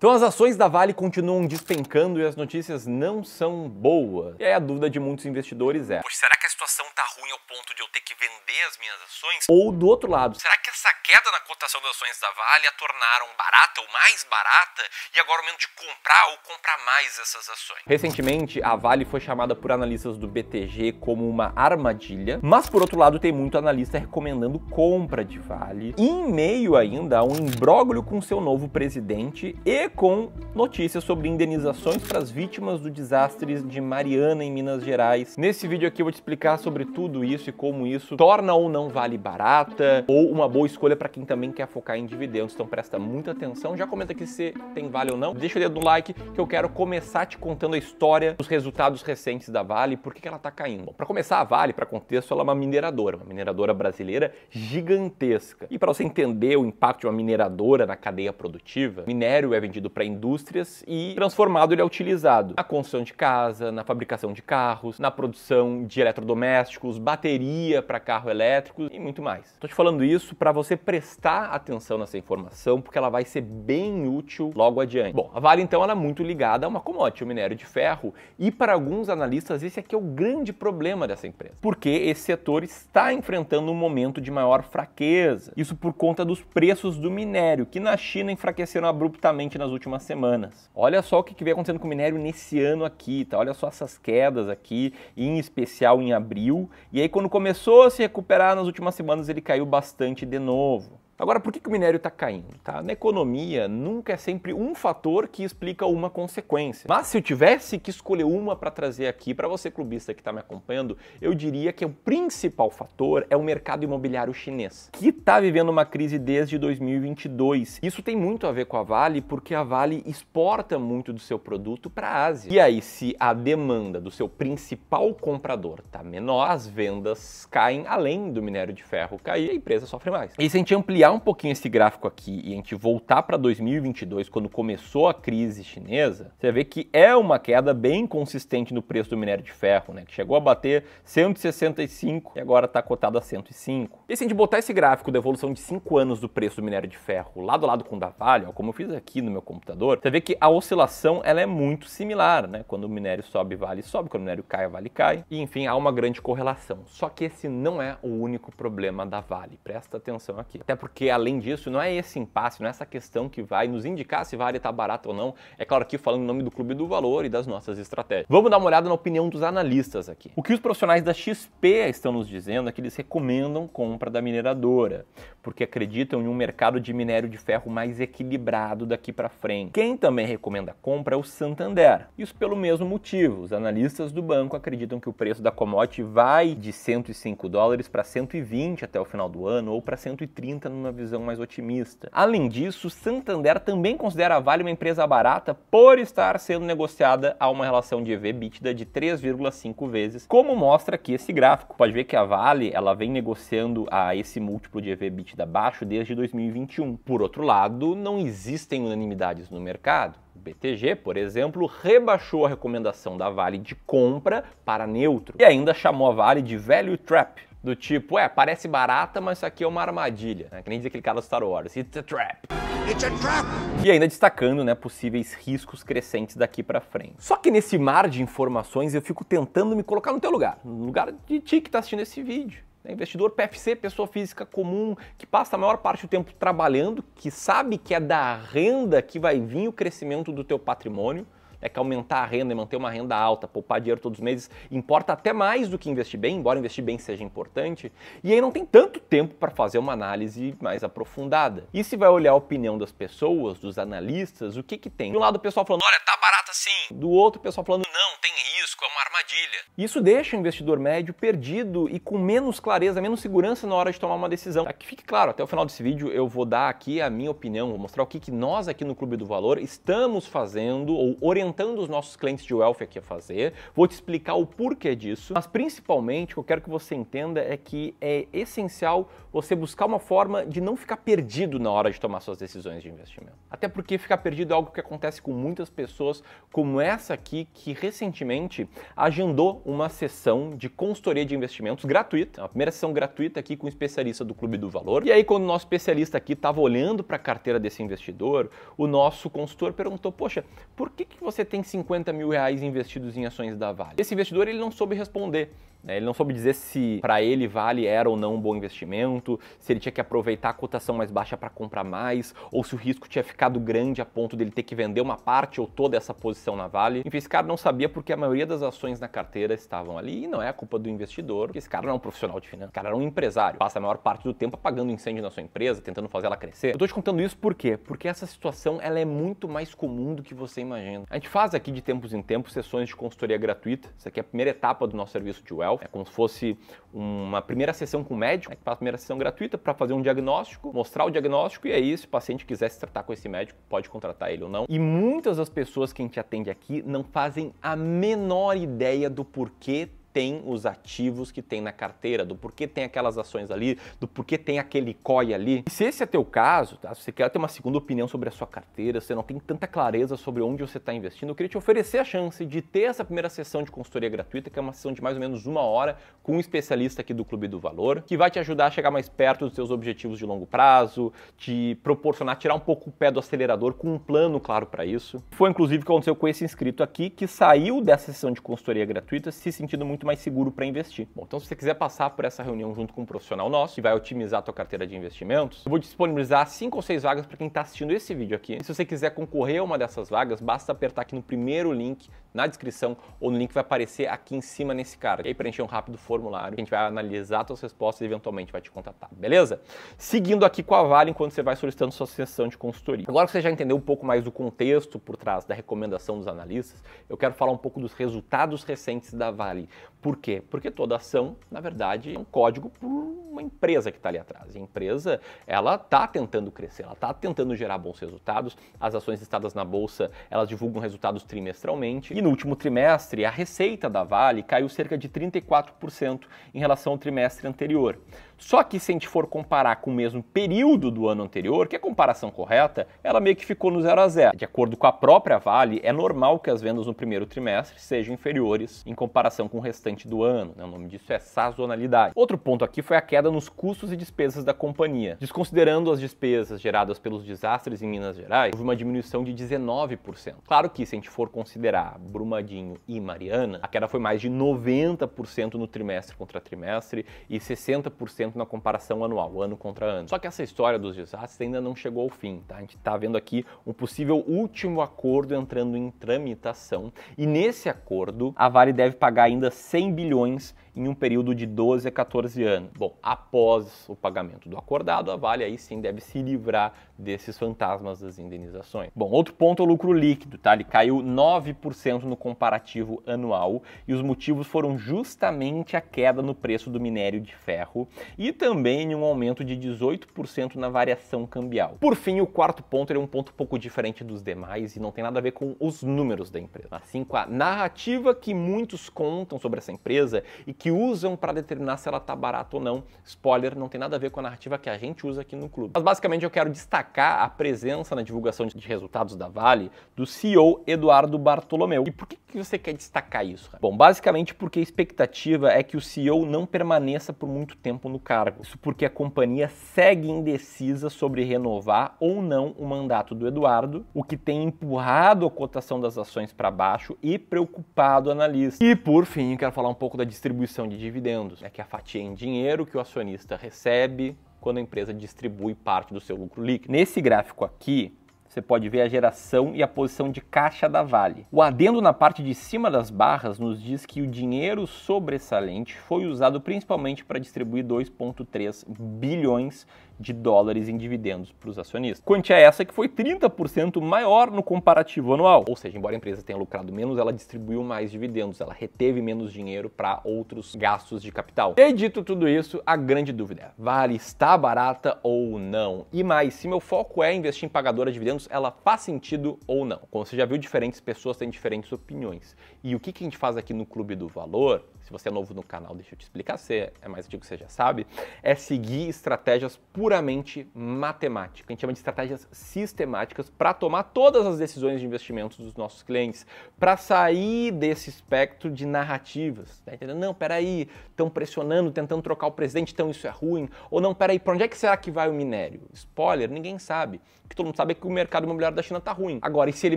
Então as ações da Vale continuam despencando e as notícias não são boas. E aí a dúvida de muitos investidores é: será que a situação ruim ao ponto de eu ter que vender as minhas ações? Ou do outro lado, será que essa queda na cotação das ações da Vale a tornaram barata ou mais barata e agora é o momento de comprar ou comprar mais essas ações? Recentemente, a Vale foi chamada por analistas do BTG como uma armadilha, mas por outro lado, tem muito analista recomendando compra de Vale, em meio ainda a um imbróglio com seu novo presidente e com notícias sobre indenizações para as vítimas do desastre de Mariana em Minas Gerais. Nesse vídeo aqui eu vou te explicar sobre tudo tudo isso e como isso torna ou não vale barata, ou uma boa escolha para quem também quer focar em dividendos. Então presta muita atenção, já comenta aqui se tem vale ou não. Deixa o dedo no like que eu quero começar te contando a história dos resultados recentes da Vale e por que ela está caindo. Para começar, a Vale, para contexto, ela é uma mineradora, uma mineradora brasileira gigantesca. E para você entender o impacto de uma mineradora na cadeia produtiva, minério é vendido para indústrias e transformado ele é utilizado na construção de casa, na fabricação de carros, na produção de eletrodomésticos, bateria para carro elétrico e muito mais. Estou te falando isso para você prestar atenção nessa informação, porque ela vai ser bem útil logo adiante. Bom, a Vale então ela é muito ligada a uma commodity, o minério de ferro, e para alguns analistas esse aqui é o grande problema dessa empresa, porque esse setor está enfrentando um momento de maior fraqueza. Isso por conta dos preços do minério, que na China enfraqueceram abruptamente nas últimas semanas. Olha só o que vem acontecendo com o minério nesse ano aqui, tá? Olha só essas quedas aqui, em especial em abril, e aí, quando começou a se recuperar nas últimas semanas, ele caiu bastante de novo. Agora, por que, que o minério está caindo? Tá? Na economia, nunca é sempre um fator que explica uma consequência. Mas se eu tivesse que escolher uma para trazer aqui para você, clubista que está me acompanhando, eu diria que o principal fator é o mercado imobiliário chinês, que está vivendo uma crise desde 2022. Isso tem muito a ver com a Vale, porque a Vale exporta muito do seu produto para a Ásia. E aí, se a demanda do seu principal comprador está menor, as vendas caem além do minério de ferro cair e a empresa sofre mais. E se a gente ampliar um pouquinho esse gráfico aqui e a gente voltar para 2022, quando começou a crise chinesa, você vê que é uma queda bem consistente no preço do minério de ferro, né? Que chegou a bater 165 e agora está cotado a 105. E se a gente botar esse gráfico da evolução de 5 anos do preço do minério de ferro lado a lado com o da Vale, ó, como eu fiz aqui no meu computador, você vê que a oscilação ela é muito similar, né? Quando o minério sobe, Vale sobe, quando o minério cai, Vale cai. E enfim, há uma grande correlação. Só que esse não é o único problema da Vale. Presta atenção aqui. Até porque porque além disso, não é esse impasse, não é essa questão que vai nos indicar se vale está barato ou não. É claro que falando em nome do Clube do Valor e das nossas estratégias. Vamos dar uma olhada na opinião dos analistas aqui. O que os profissionais da XP estão nos dizendo é que eles recomendam compra da mineradora, porque acreditam em um mercado de minério de ferro mais equilibrado daqui para frente. Quem também recomenda compra é o Santander. Isso pelo mesmo motivo. Os analistas do banco acreditam que o preço da commodity vai de 105 dólares para 120 até o final do ano ou para 130 no uma visão mais otimista. Além disso, Santander também considera a Vale uma empresa barata por estar sendo negociada a uma relação de EV/EBITDA de 3,5 vezes, como mostra aqui esse gráfico. Pode ver que a Vale, ela vem negociando a esse múltiplo de EV/EBITDA baixo desde 2021. Por outro lado, não existem unanimidades no mercado. O BTG, por exemplo, rebaixou a recomendação da Vale de compra para neutro e ainda chamou a Vale de value trap, do tipo, é, parece barata, mas isso aqui é uma armadilha, né? Que nem diz aquele cara do Star Wars, it's a trap. It's a trap! E ainda destacando, né, possíveis riscos crescentes daqui para frente. Só que nesse mar de informações eu fico tentando me colocar no teu lugar, no lugar de ti que tá assistindo esse vídeo. Né? Investidor PFC, pessoa física comum, que passa a maior parte do tempo trabalhando, que sabe que é da renda que vai vir o crescimento do teu patrimônio, né, que aumentar a renda e manter uma renda alta, poupar dinheiro todos os meses, importa até mais do que investir bem, embora investir bem seja importante, e aí não tem tanto tempo para fazer uma análise mais aprofundada. E se vai olhar a opinião das pessoas, dos analistas, o que que tem? De um lado o pessoal falando, olha, tá barato assim. Do outro o pessoal falando, não, tem risco, é uma armadilha. Isso deixa o investidor médio perdido e com menos clareza, menos segurança na hora de tomar uma decisão. Aqui fique claro, até o final desse vídeo eu vou dar aqui a minha opinião, vou mostrar o que, que nós aqui no Clube do Valor estamos fazendo ou orientando orientando os nossos clientes de welfare aqui a fazer, vou te explicar o porquê disso, mas principalmente o que eu quero que você entenda é que é essencial você buscar uma forma de não ficar perdido na hora de tomar suas decisões de investimento. Até porque ficar perdido é algo que acontece com muitas pessoas, como essa aqui, que recentemente agendou uma sessão de consultoria de investimentos gratuita, a primeira sessão gratuita aqui com um especialista do Clube do Valor. E aí, quando o nosso especialista aqui estava olhando para a carteira desse investidor, o nosso consultor perguntou: Poxa, por que, que você você tem 50 mil reais investidos em ações da Vale? Esse investidor ele não soube responder né? Ele não soube dizer se para ele vale era ou não um bom investimento, se ele tinha que aproveitar a cotação mais baixa para comprar mais, ou se o risco tinha ficado grande a ponto dele ter que vender uma parte ou toda essa posição na Vale. Enfim, esse cara não sabia porque a maioria das ações na carteira estavam ali e não é a culpa do investidor, porque esse cara não é um profissional de finanças, cara era é um empresário, passa a maior parte do tempo apagando incêndio na sua empresa, tentando fazer ela crescer. Eu tô te contando isso por quê? Porque essa situação ela é muito mais comum do que você imagina. A gente faz aqui de tempos em tempos sessões de consultoria gratuita, isso aqui é a primeira etapa do nosso serviço de Well é como se fosse uma primeira sessão com o médico, né, que faz a primeira sessão gratuita para fazer um diagnóstico, mostrar o diagnóstico e aí se o paciente quiser se tratar com esse médico, pode contratar ele ou não. E muitas das pessoas que a gente atende aqui não fazem a menor ideia do porquê tem os ativos que tem na carteira, do porquê tem aquelas ações ali, do porquê tem aquele COI ali. E se esse é teu caso, tá? se você quer ter uma segunda opinião sobre a sua carteira, você não tem tanta clareza sobre onde você está investindo, eu queria te oferecer a chance de ter essa primeira sessão de consultoria gratuita, que é uma sessão de mais ou menos uma hora, com um especialista aqui do Clube do Valor, que vai te ajudar a chegar mais perto dos seus objetivos de longo prazo, te proporcionar tirar um pouco o pé do acelerador com um plano claro para isso. Foi inclusive o que aconteceu com esse inscrito aqui, que saiu dessa sessão de consultoria gratuita se sentindo muito muito mais seguro para investir. Bom, então se você quiser passar por essa reunião junto com um profissional nosso, que vai otimizar a tua carteira de investimentos, eu vou disponibilizar cinco ou seis vagas para quem está assistindo esse vídeo aqui. E se você quiser concorrer a uma dessas vagas, basta apertar aqui no primeiro link na descrição ou no link que vai aparecer aqui em cima nesse card. E aí preencher um rápido formulário, a gente vai analisar suas respostas e eventualmente vai te contatar, beleza? Seguindo aqui com a Vale enquanto você vai solicitando sua sessão de consultoria. Agora que você já entendeu um pouco mais do contexto por trás da recomendação dos analistas, eu quero falar um pouco dos resultados recentes da Vale. Por quê? Porque toda ação, na verdade, é um código por uma empresa que está ali atrás. E a empresa, ela está tentando crescer, ela está tentando gerar bons resultados. As ações listadas na bolsa, elas divulgam resultados trimestralmente. E no último trimestre, a receita da Vale caiu cerca de 34% em relação ao trimestre anterior. Só que se a gente for comparar com o mesmo período do ano anterior, que é a comparação correta, ela meio que ficou no zero a zero. De acordo com a própria Vale, é normal que as vendas no primeiro trimestre sejam inferiores em comparação com o restante do ano. Né? O nome disso é sazonalidade. Outro ponto aqui foi a queda nos custos e despesas da companhia. Desconsiderando as despesas geradas pelos desastres em Minas Gerais, houve uma diminuição de 19%. Claro que se a gente for considerar Brumadinho e Mariana, a queda foi mais de 90% no trimestre contra trimestre e 60% na comparação anual, ano contra ano. Só que essa história dos desastres ainda não chegou ao fim, tá? A gente está vendo aqui um possível último acordo entrando em tramitação e nesse acordo a Vale deve pagar ainda 100 bilhões em um período de 12 a 14 anos. Bom, após o pagamento do acordado, a Vale aí sim deve se livrar desses fantasmas das indenizações. Bom, outro ponto é o lucro líquido, tá? Ele caiu 9% no comparativo anual e os motivos foram justamente a queda no preço do minério de ferro e também um aumento de 18% na variação cambial. Por fim, o quarto ponto é um ponto um pouco diferente dos demais e não tem nada a ver com os números da empresa, assim com a narrativa que muitos contam sobre essa empresa e que que usam para determinar se ela está barata ou não. Spoiler, não tem nada a ver com a narrativa que a gente usa aqui no clube. Mas basicamente eu quero destacar a presença na divulgação de resultados da Vale do CEO Eduardo Bartolomeu. E por que, que você quer destacar isso? Bom, basicamente porque a expectativa é que o CEO não permaneça por muito tempo no cargo. Isso porque a companhia segue indecisa sobre renovar ou não o mandato do Eduardo, o que tem empurrado a cotação das ações para baixo e preocupado o analista. E por fim, eu quero falar um pouco da distribuição distribuição de dividendos, né, que é a fatia é em dinheiro que o acionista recebe quando a empresa distribui parte do seu lucro líquido. Nesse gráfico aqui, você pode ver a geração e a posição de caixa da Vale. O adendo na parte de cima das barras nos diz que o dinheiro sobressalente foi usado principalmente para distribuir 2,3 bilhões de dólares em dividendos para os acionistas. Quantia essa que foi 30% maior no comparativo anual. Ou seja, embora a empresa tenha lucrado menos, ela distribuiu mais dividendos, ela reteve menos dinheiro para outros gastos de capital. E dito tudo isso, a grande dúvida é, vale está barata ou não? E mais, se meu foco é investir em pagadora de dividendos, ela faz sentido ou não? Como você já viu, diferentes pessoas têm diferentes opiniões. E o que a gente faz aqui no Clube do Valor se você é novo no canal, deixa eu te explicar, se é mais antigo, você já sabe, é seguir estratégias puramente matemáticas. A gente chama de estratégias sistemáticas para tomar todas as decisões de investimentos dos nossos clientes, para sair desse espectro de narrativas. Tá né? entendendo? Não, peraí, estão pressionando, tentando trocar o presidente, então isso é ruim. Ou não, peraí, para onde é que será que vai o minério? Spoiler, ninguém sabe. O que todo mundo sabe é que o mercado imobiliário da China está ruim. Agora, e se ele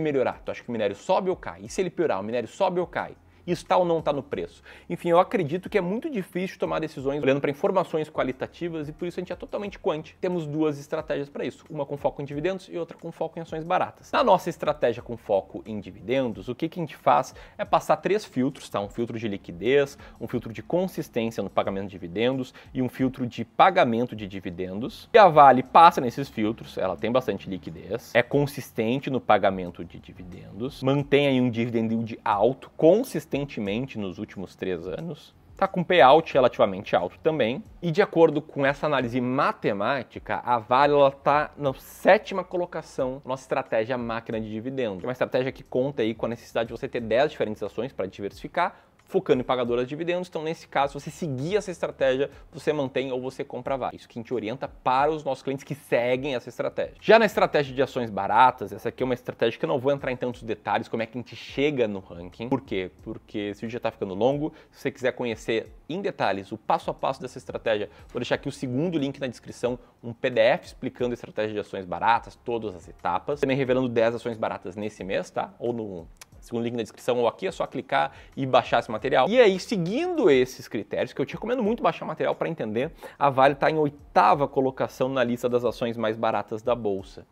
melhorar? Tu acha que o minério sobe ou cai? E se ele piorar, o minério sobe ou cai? Isso está ou não está no preço? Enfim, eu acredito que é muito difícil tomar decisões olhando para informações qualitativas e por isso a gente é totalmente quant. Temos duas estratégias para isso, uma com foco em dividendos e outra com foco em ações baratas. Na nossa estratégia com foco em dividendos, o que, que a gente faz é passar três filtros, tá? Um filtro de liquidez, um filtro de consistência no pagamento de dividendos e um filtro de pagamento de dividendos. E a Vale passa nesses filtros, ela tem bastante liquidez, é consistente no pagamento de dividendos, mantém aí um dividend yield alto, consistente consistentemente nos últimos três anos, está com payout relativamente alto também. E de acordo com essa análise matemática, a Vale está na sétima colocação nossa estratégia máquina de dividendos. É uma estratégia que conta aí com a necessidade de você ter 10 diferentes ações para diversificar, focando em pagadoras de dividendos. Então, nesse caso, se você seguir essa estratégia, você mantém ou você compra VAR. Isso que a gente orienta para os nossos clientes que seguem essa estratégia. Já na estratégia de ações baratas, essa aqui é uma estratégia que eu não vou entrar em tantos detalhes, como é que a gente chega no ranking. Por quê? Porque esse vídeo já está ficando longo. Se você quiser conhecer em detalhes o passo a passo dessa estratégia, vou deixar aqui o segundo link na descrição, um PDF explicando a estratégia de ações baratas, todas as etapas. Também revelando 10 ações baratas nesse mês, tá? Ou no segundo link na descrição ou aqui, é só clicar e baixar esse material. E aí, seguindo esses critérios, que eu te recomendo muito baixar material para entender, a Vale está em oitava colocação na lista das ações mais baratas da bolsa.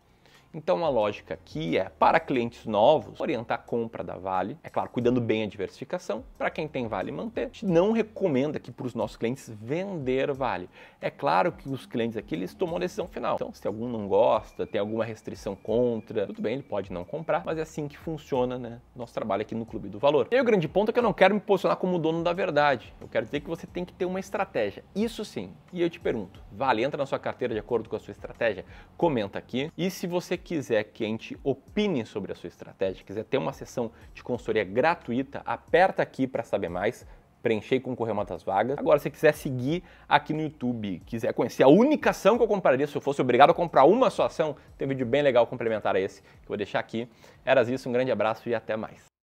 Então a lógica aqui é, para clientes novos, orientar a compra da Vale, é claro, cuidando bem a diversificação, para quem tem Vale manter. A gente não recomenda aqui para os nossos clientes vender Vale. É claro que os clientes aqui, eles tomam a decisão final. Então se algum não gosta, tem alguma restrição contra, tudo bem, ele pode não comprar, mas é assim que funciona, né, nosso trabalho aqui no Clube do Valor. E o grande ponto é que eu não quero me posicionar como dono da verdade. Eu quero dizer que você tem que ter uma estratégia. Isso sim. E eu te pergunto, Vale entra na sua carteira de acordo com a sua estratégia? Comenta aqui. E se você quiser que a gente opine sobre a sua estratégia, quiser ter uma sessão de consultoria gratuita, aperta aqui para saber mais preencher e concorrer uma das vagas. Agora, se quiser seguir aqui no YouTube, quiser conhecer a única ação que eu compraria se eu fosse obrigado a comprar uma só ação, tem um vídeo bem legal complementar a esse que eu vou deixar aqui. Era isso, um grande abraço e até mais.